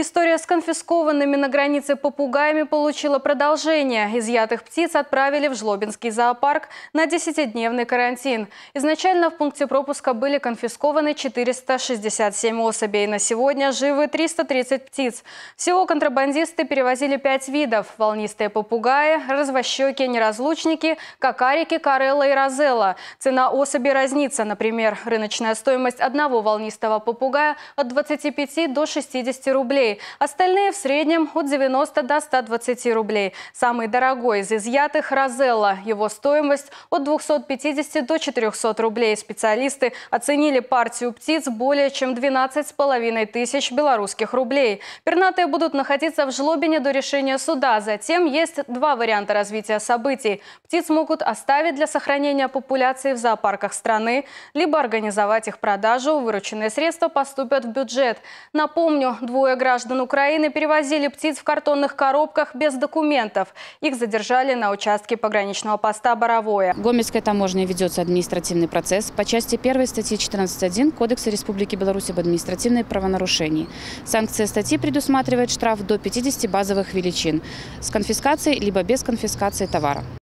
История с конфискованными на границе попугаями получила продолжение. Изъятых птиц отправили в Жлобинский зоопарк на 10-дневный карантин. Изначально в пункте пропуска были конфискованы 467 особей. На сегодня живы 330 птиц. Всего контрабандисты перевозили 5 видов. Волнистые попугаи, развощеки, неразлучники, кокарики, карелла и розелла. Цена особи разнится. Например, рыночная стоимость одного волнистого попугая от 25 до 60 рублей рублей. Остальные в среднем от 90 до 120 рублей. Самый дорогой из изъятых – «Розелла». Его стоимость от 250 до 400 рублей. Специалисты оценили партию птиц более чем 12 с половиной тысяч белорусских рублей. Пернатые будут находиться в жлобине до решения суда. Затем есть два варианта развития событий. Птиц могут оставить для сохранения популяции в зоопарках страны, либо организовать их продажу. Вырученные средства поступят в бюджет. Напомню, двое граждан граждан Украины перевозили птиц в картонных коробках без документов. Их задержали на участке пограничного поста Боровое. Гомельской таможне ведется административный процесс по части 1 статьи 14.1 Кодекса Республики Беларусь об административной правонарушении. Санкция статьи предусматривает штраф до 50 базовых величин с конфискацией либо без конфискации товара.